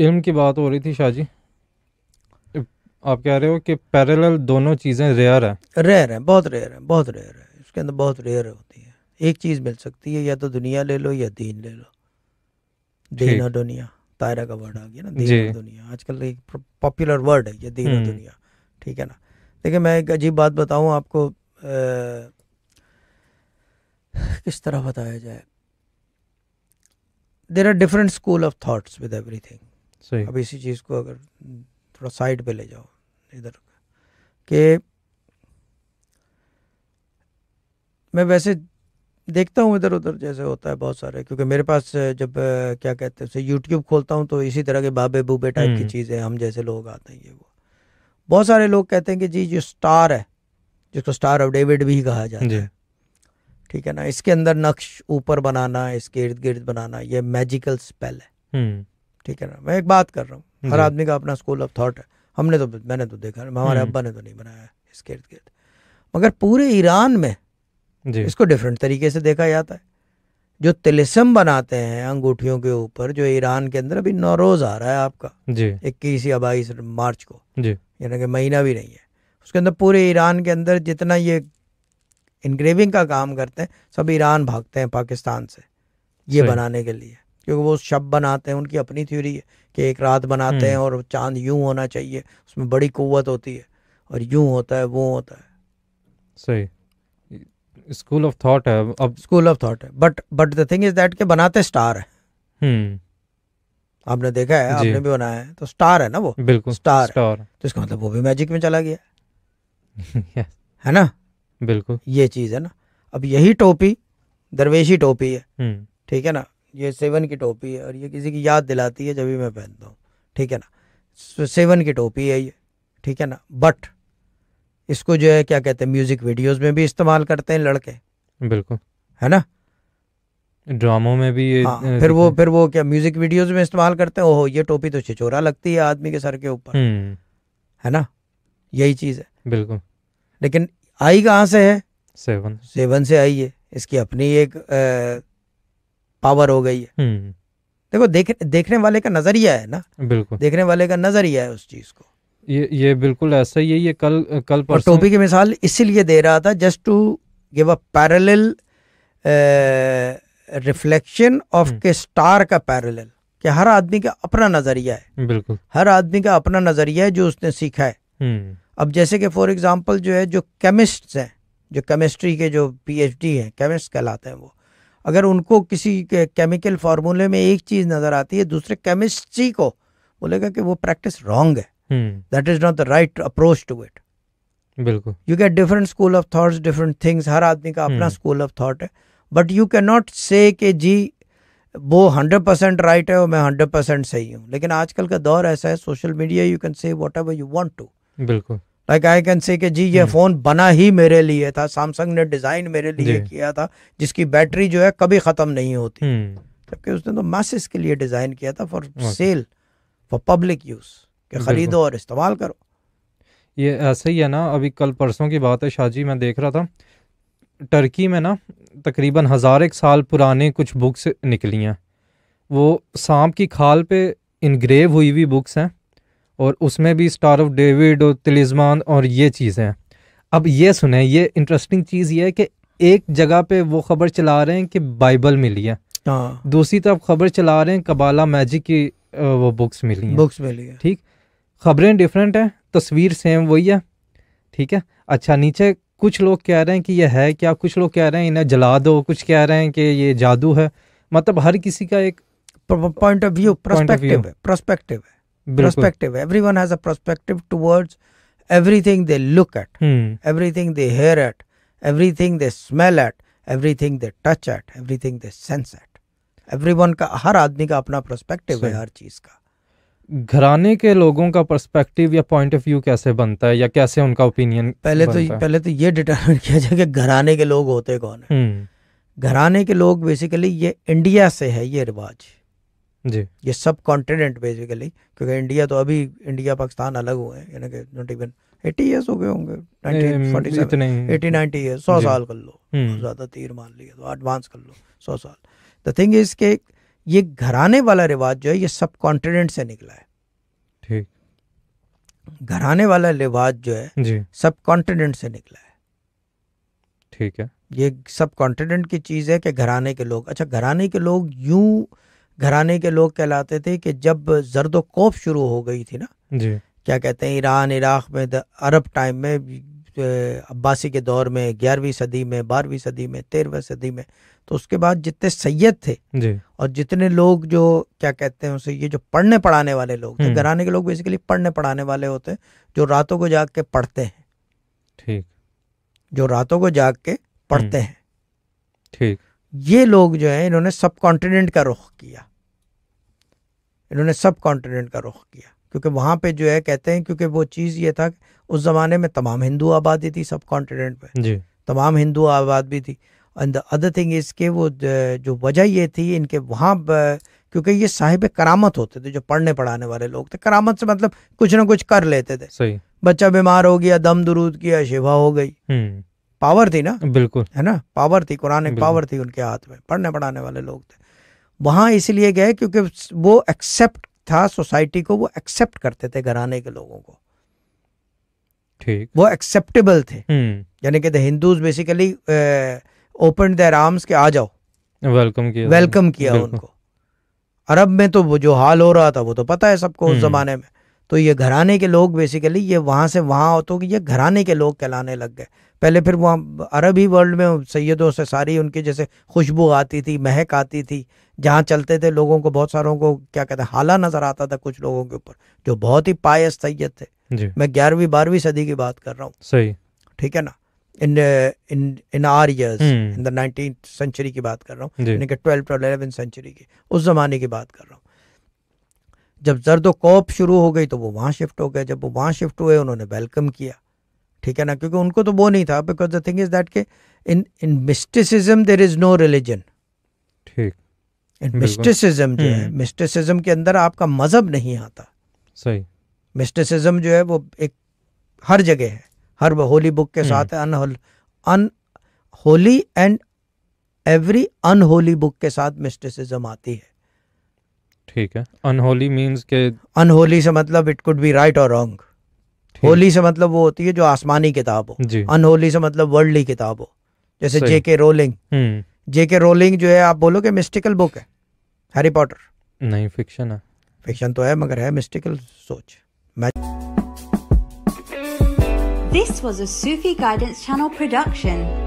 इल्म की बात हो रही थी शाहजी आप कह रहे हो कि पैरेलल दोनों चीज़ें रेयर हैं रेयर हैं बहुत रेयर हैं बहुत रेयर है इसके अंदर बहुत रेयर होती है एक चीज़ मिल सकती है या तो दुनिया ले लो या दीन ले लो दीन और दुनिया तायरा का वर्ड आ गया ना दीन और दुनिया आजकल एक पॉपुलर वर्ड है ये दीन और हम्म। दुनिया ठीक है ना देखिए मैं एक अजीब बात बताऊँ आपको आ, किस तरह बताया जाए there are different school of thoughts with everything सही अब इसी चीज़ को अगर हम्म, थोड़ा साइड पे ले जाओ इधर के मैं वैसे देखता हूँ इधर उधर जैसे होता है बहुत सारे क्योंकि मेरे पास जब क्या कहते हैं यूट्यूब खोलता हूँ तो इसी तरह के बाबे बूबे टाइप की हम्म। चीज़ें हम जैसे लोग आते हैं ये वो बहुत सारे लोग कहते हैं कि जी जो स्टार है जिसको स्टार ऑफ डेविड भी कहा जाता है ठीक है ना इसके अंदर नक्श ऊपर बनाना इसके इर्द गिर्द बनाना ये मैजिकल स्पेल है हम्म। ठीक है ना मैं एक बात कर रहा हूँ हर आदमी का अपना स्कूल ऑफ थॉट है हमने तो मैंने तो देखा हमारे हम्म। अब्बा ने तो नहीं बनाया इसके इर्द गिर्द मगर पूरे ईरान में इसको डिफरेंट तरीके से देखा जाता है जो तिलिसम बनाते हैं अंगूठियों के ऊपर जो ईरान के अंदर अभी नौरोज आ रहा है आपका इक्कीस या बाईस मार्च को यानी कि महीना भी नहीं है उसके अंदर पूरे ईरान के अंदर जितना ये इनग्रेविंग का काम करते हैं सब ईरान भागते हैं पाकिस्तान से ये बनाने के लिए क्योंकि वो शब्द बनाते हैं उनकी अपनी थ्योरी है कि एक रात बनाते हैं हम्म। और चांद यूं होना चाहिए उसमें बड़ी कुवत होती है और यूं होता है वो होता है सही स्कूल ऑफ थॉट है अब स्कूल ऑफ थॉट है but but the thing is that के बनाते स्टार है हम्म। आपने देखा है आपने भी बनाया है तो स्टार है ना वो बिल्कुल स्टार, स्टार। तो इसका मतलब वो भी मैजिक में चला गया है ना बिल्कुल ये चीज है ना अब यही टोपी दरवेशी टोपी है हम्म। ठीक है ना ये सेवन की टोपी है और ये किसी की याद दिलाती है जब भी मैं पहनता हूँ ठीक है ना सेवन की टोपी है ये ठीक है ना बट इसको जो है क्या कहते हैं म्यूजिक वीडियोस में भी इस्तेमाल करते हैं लड़के बिल्कुल है ना ड्रामो में भी ये हाँ, फिर वो फिर वो क्या म्यूजिक वीडियोस में इस्तेमाल करते हैं ओहो ये टोपी तो छिचोरा लगती है आदमी के सर के ऊपर हम्म। है ना यही चीज है बिल्कुल लेकिन आई कहाँ से है सेवन सेवन से आई है इसकी अपनी एक पावर हो गई है हम्म। देखो देख देखने वाले का नजरिया है ना बिल्कुल देखने वाले का नजरिया है उस चीज को ये ये बिल्कुल ऐसा ही है ये कल कल पर टोपी की मिसाल इसीलिए दे रहा था just to give a parallel reflection of के स्टार का पैरल कि हर आदमी का अपना नजरिया है बिल्कुल हर आदमी का अपना नजरिया है जो उसने सीखा है हम्म। अब जैसे कि फॉर एग्जांपल जो है जो केमिस्ट्स हैं जो केमिस्ट्री के जो पीएचडी हैं केमिस्ट कहलाते हैं वो अगर उनको किसी केमिकल फार्मूले में एक चीज़ नज़र आती है दूसरे केमिस्ट्री को बोलेगा कि वो प्रैक्टिस रॉन्ग है that is not the right approach to it बिल्कुल you get different school of thoughts different things हर आदमी का अपना स्कूल ऑफ थॉट है but you can not say जी वो हंड्रेड परसेंट राइट है और मैं हंड्रेड परसेंट सही हूँ लेकिन आजकल का दौर ऐसा है social media you can say whatever you want to बिल्कुल लाइक आई कैन से कि जी ये फोन hmm. बना ही मेरे लिए था सैमसंग ने डिजाइन मेरे लिए किया था जिसकी बैटरी जो है कभी खत्म नहीं होती hmm. जबकि उसने तो मैसेज के लिए डिजाइन किया था for sale for public use के खरीदो और इस्तेमाल करो ये ऐसे ही है ना अभी कल परसों की बात है शाहजी मैं देख रहा था टर्की में ना तकरीबन हज़ार एक साल पुराने कुछ बुक्स निकली हैं वो सांप की खाल पे इनग्रेव हुई हुई बुक्स हैं और उसमें भी स्टार ऑफ डेविड और तिलिजमान और ये चीज़ें अब ये सुने ये इंटरेस्टिंग चीज़ ये है कि एक जगह पे वो खबर चला रहे हैं कि बाइबल मिली है हाँ। दूसरी तरफ खबर चला रहे हैं कबाला मैजिक की वो बुक्स मिली हैं बुक्स मिली है ठीक खबरें डिफरेंट हैं तस्वीर सेम वही है ठीक है अच्छा नीचे कुछ लोग कह रहे हैं कि ये है क्या कुछ लोग कह रहे हैं इन्हें जला दो कुछ कह रहे हैं कि ये जादू है मतलब हर किसी का एक पॉइंट ऑफ व्यू है प्रोस्पेक्टिव है prospective everyone has a prospective towards everything they look at everything they hear at everything they smell at everything they touch at everything they sense at everyone का हर आदमी का अपना prospective है हर चीज का घराने के लोगों का पर्सपेक्टिव या पॉइंट ऑफ व्यू कैसे बनता है या कैसे उनका ओपिनियन पहले तो पहले तो ये डिटरमिन किया जाए कि घराने के लोग होते कौन है hmm. घराने के लोग बेसिकली ये इंडिया से है ये रिवाज जी ये सब कॉन्टिनेंट बेसिकली क्योंकि इंडिया तो अभी इंडिया पाकिस्तान अलग हुए हैं यानी कि नॉट इवन एटी ईयर्स हो गए होंगे एटी नाइनटी ईयर सौ साल कर लो हम्म। ज़्यादा तीर मान लिया तो एडवांस कर लो सौ साल द थिंग इज के ये घराने वाला रिवाज जो है ये सब कॉन्टिनेंट से निकला है ठीक घराने वाला रिवाज जो है जी सब कॉन्टिनेंट से निकला है ठीक है ये सब कॉन्टिनेंट की चीज़ है कि घराने के लोग अच्छा घराने के लोग यूं घराने के लोग कहलाते थे कि जब जर्द कोफ शुरू हो गई थी ना जी क्या कहते हैं ईरान इराक में अरब टाइम में अब्बासी के दौर में ग्यारहवीं सदी में बारहवीं सदी में तेरहवीं सदी में तो उसके बाद जितने सैयद थे जी। और जितने लोग जो क्या कहते हैं उसे ये जो पढ़ने पढ़ाने वाले लोग थे हम्म। घराने के लोग बेसिकली पढ़ने पढ़ाने वाले होते हैं जो रातों को जाग के पढ़ते हैं ठीक जो रातों को जाग के पढ़ते हम्म। हैं ठीक ये लोग जो है इन्होंने सब कॉन्टिनेंट का रुख किया इन्होंने सब कॉन्टिनेंट का रुख किया क्योंकि वहाँ पे जो है कहते हैं क्योंकि वो चीज़ ये था उस ज़माने में तमाम हिंदू आबादी थी सब कॉन्टिनेंट पर तमाम हिंदू आबाद भी थी एंड द अदर थिंग इसके वो जो वजह ये थी इनके वहाँ क्योंकि ये साहिब करामत होते थे जो पढ़ने पढ़ाने वाले लोग थे करामत से मतलब कुछ ना कुछ कर लेते थे सही बच्चा बीमार हो गया दम दरूद किया शिवा हो गई हम्म। पावर थी ना बिल्कुल है ना पावर थी कुरान एक पावर थी उनके हाथ में पढ़ने पढ़ाने वाले लोग थे वहाँ इसलिए गए क्योंकि वो एक्सेप्ट था सोसाइटी को वो एक्सेप्ट करते थे घराने के लोगों को ठीक वो एक्सेप्टेबल थे हम्म। यानी कि the Hindus basically open their arms के आ जाओ वेलकम किया वेलकम किया उनको अरब में तो वो जो हाल हो रहा था वो तो पता है सबको उस हम्म। जमाने में तो ये घराने के लोग बेसिकली ये वहां से वहां हो तो ये घराने के लोग कहलाने लग गए पहले फिर वो अरबी वर्ल्ड में सैदों से सारी उनकी जैसे खुशबू आती थी महक आती थी जहाँ चलते थे लोगों को बहुत सारों को क्या कहते हैं हाला नज़र आता था कुछ लोगों के ऊपर जो बहुत ही पायस सैयद थे मैं ग्यारहवीं बारहवीं सदी की बात कर रहा हूँ सही ठीक है ना in in in our years in nineteen nineteen century की बात कर रहा हूँ ट्वेल्थ और अलेवन सेंचुरी की उस ज़माने की बात कर रहा हूँ जब जर्द कोप शुरू हो गई तो वो वहाँ शिफ्ट हो गए जब वो वहाँ शिफ्ट हुए उन्होंने वेलकम किया ठीक है ना क्योंकि उनको तो वो नहीं था because the thing is that के in in mysticism there is no religion ठीक इन मिस्टिसिज्म जो है मिस्टिसिज्म के अंदर आपका मजहब नहीं आता सही मिस्टिसिज्म जो है वो एक हर जगह है हर होली बुक के साथ हम्म। है unholy unholy and every unholy book के साथ मिस्टिसिज्म आती है ठीक है अनहोली मींस के अनहोली से मतलब इट कुड बी राइट और रॉन्ग हम्म। होली से मतलब वो होती है जो आसमानी किताब हो अनहोली से मतलब वर्ल्डली किताब हो जैसे जेके रोलिंग जेके रोलिंग जो है आप बोलो कि मिस्टिकल बुक है हैरी पॉटर नहीं फिक्शन है फिक्शन तो है मगर है मिस्टिकल सोच this was a Sufi guidance channel production